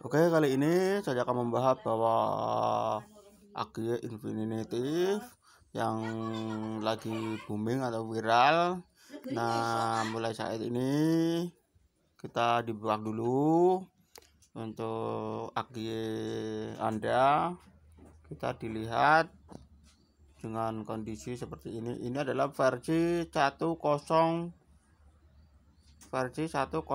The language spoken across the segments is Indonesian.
Oke, kali ini saya akan membahas bahwa Akie Infinitive yang lagi booming atau viral. Nah, mulai saat ini kita dibuat dulu untuk aki Anda. Kita dilihat dengan kondisi seperti ini. Ini adalah versi 10 versi 100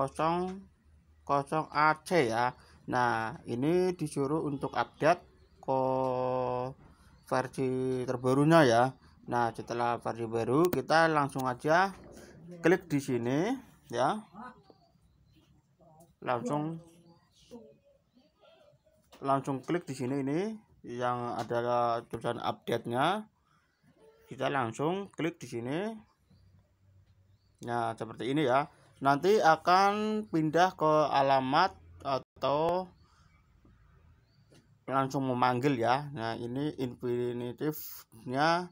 ac ya Nah, ini disuruh untuk update ke versi terbarunya ya. Nah, setelah versi baru kita langsung aja klik di sini ya. Langsung langsung klik di sini ini yang ada tulisan update-nya. Kita langsung klik di sini. Nah, seperti ini ya. Nanti akan pindah ke alamat atau langsung memanggil ya nah ini infinitifnya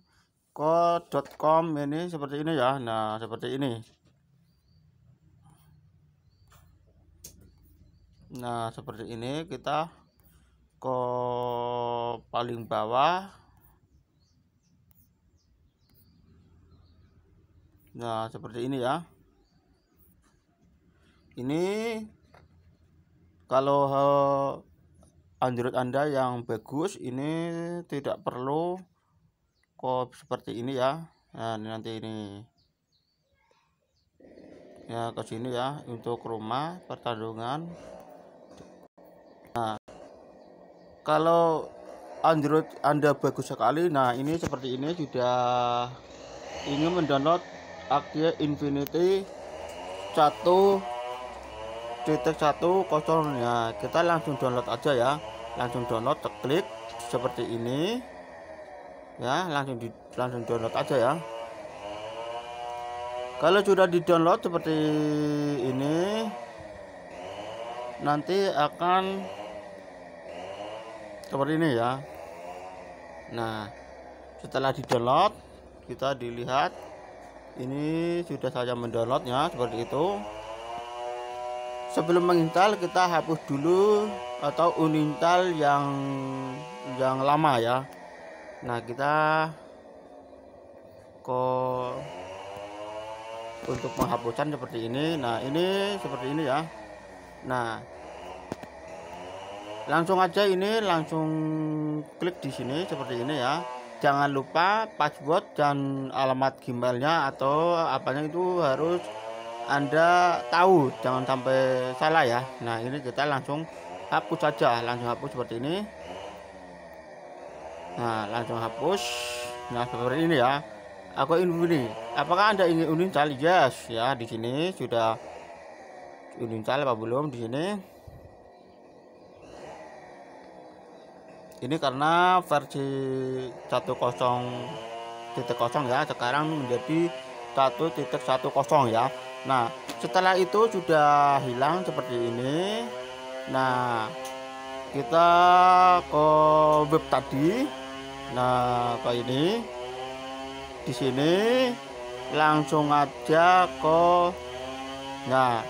code.com ini seperti ini ya nah seperti ini nah seperti ini kita ke paling bawah nah seperti ini ya ini kalau uh, eh, Android Anda yang bagus ini tidak perlu kok seperti ini ya nah nanti ini ya ke sini ya untuk rumah pertandungan nah kalau Android Anda bagus sekali nah ini seperti ini sudah ingin mendownload Actia Infinity 1 titik satu kosongnya kita langsung download aja ya langsung download klik seperti ini ya langsung di langsung download aja ya kalau sudah di download seperti ini nanti akan seperti ini ya nah setelah di download kita dilihat ini sudah saja mendownloadnya seperti itu sebelum menginstal kita hapus dulu atau uninstall yang yang lama ya nah kita ke untuk penghapusan seperti ini nah ini seperti ini ya nah langsung aja ini langsung klik di sini seperti ini ya jangan lupa password dan alamat gimbalnya atau apanya itu harus anda tahu jangan sampai salah ya nah ini kita langsung hapus saja langsung hapus seperti ini nah langsung hapus nah seperti ini ya aku ingin ini apakah anda ingin uninstall yes ya di sini sudah uninstall apa belum di sini ini karena versi 1.0 titik kosong ya sekarang menjadi 1.10 ya nah setelah itu sudah hilang seperti ini nah kita ke web tadi nah ke ini di sini langsung aja ke nah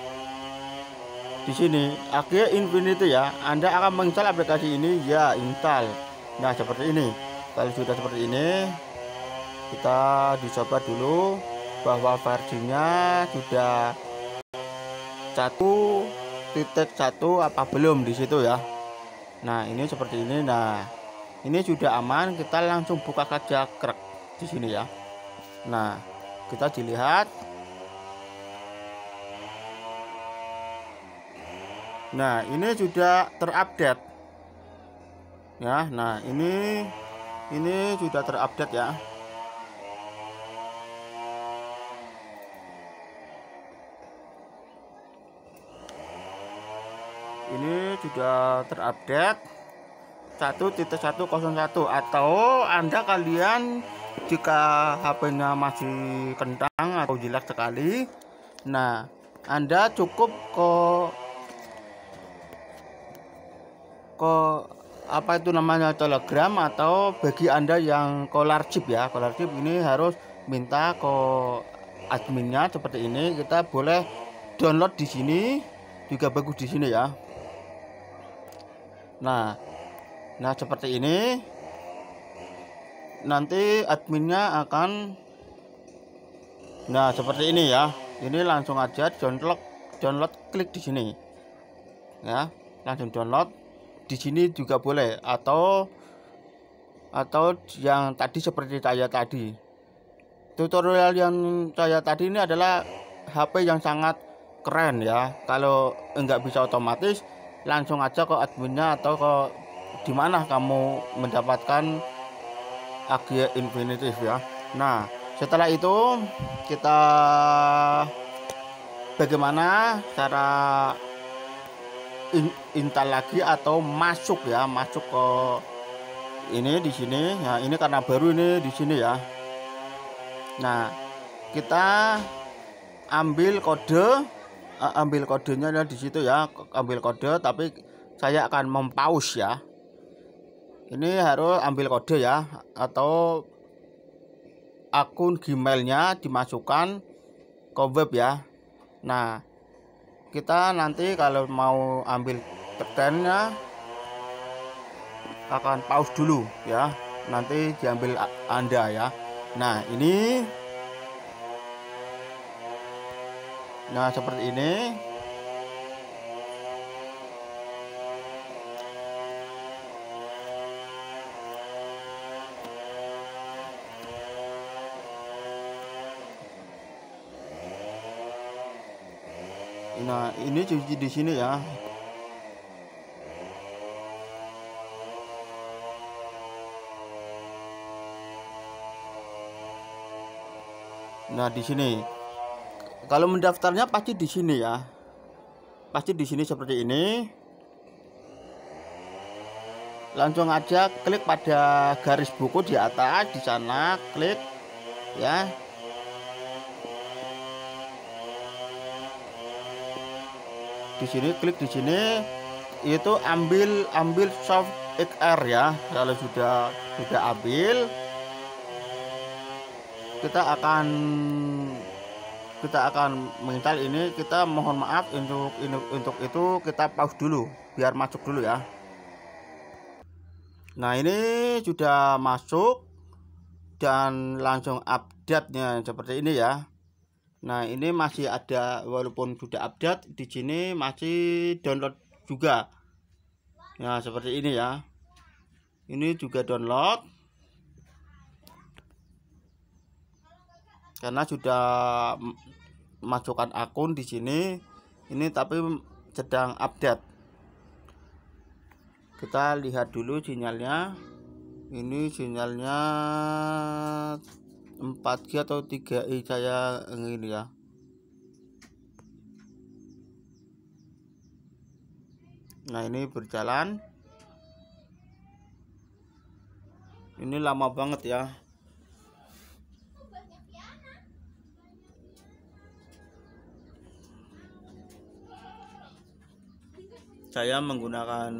di sini akhirnya Infinity ya Anda akan menginstal aplikasi ini ya install nah seperti ini kalau sudah seperti ini kita dicoba dulu bahwa Vardinya sudah satu titik satu apa belum di situ ya nah ini seperti ini nah ini sudah aman kita langsung buka saja krek di sini ya nah kita dilihat nah ini sudah terupdate ya nah ini ini sudah terupdate ya ini sudah terupdate 1.101 atau Anda kalian jika HP-nya masih kentang atau jelas sekali nah Anda cukup ke ke apa itu namanya telegram atau bagi anda yang kolar chip ya kolar chip ini harus minta ke adminnya seperti ini kita boleh download di sini juga bagus di sini ya Nah, nah seperti ini nanti adminnya akan nah seperti ini ya. Ini langsung aja download download klik di sini. Ya, langsung download di sini juga boleh atau atau yang tadi seperti saya tadi. Tutorial yang saya tadi ini adalah HP yang sangat keren ya. Kalau enggak bisa otomatis langsung aja ke adminnya atau ke dimana kamu mendapatkan Agia Infinitive ya. Nah, setelah itu kita bagaimana cara in, intal lagi atau masuk ya, masuk ke ini di sini. Nah, ini karena baru ini di sini ya. Nah, kita ambil kode ambil kodenya ya di situ ya ambil kode tapi saya akan mempause ya ini harus ambil kode ya atau akun Gmailnya dimasukkan ke web ya nah kita nanti kalau mau ambil tekennya akan pause dulu ya nanti diambil anda ya nah ini nah seperti ini Nah, ini cuci di sini ya. Nah, di sini kalau mendaftarnya pasti di sini ya pasti di sini seperti ini langsung aja klik pada garis buku di atas di sana klik ya di sini klik di sini itu ambil ambil soft XR ya kalau sudah sudah ambil kita akan kita akan mengintal ini kita mohon maaf untuk untuk itu kita pause dulu biar masuk dulu ya nah ini sudah masuk dan langsung update nya seperti ini ya nah ini masih ada walaupun sudah update di sini masih download juga nah seperti ini ya ini juga download karena sudah masukkan akun di sini ini tapi sedang update kita lihat dulu sinyalnya ini sinyalnya 4G atau 3i saya ingin ya nah ini berjalan ini lama banget ya saya menggunakan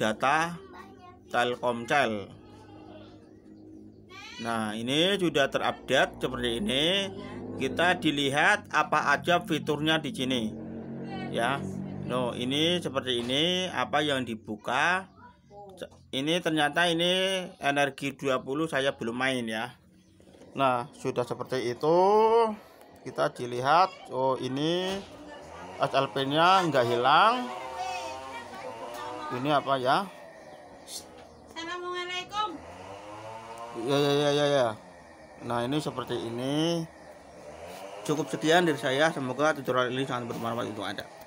data Telkomsel nah ini sudah terupdate seperti ini kita dilihat apa aja fiturnya di sini ya no ini seperti ini apa yang dibuka ini ternyata ini energi 20 saya belum main ya nah sudah seperti itu kita dilihat oh ini SLP nya nggak hilang ini apa ya Assalamualaikum ya ya ya ya, ya. nah ini seperti ini cukup sekian dari saya semoga tutorial ini sangat bermanfaat untuk anda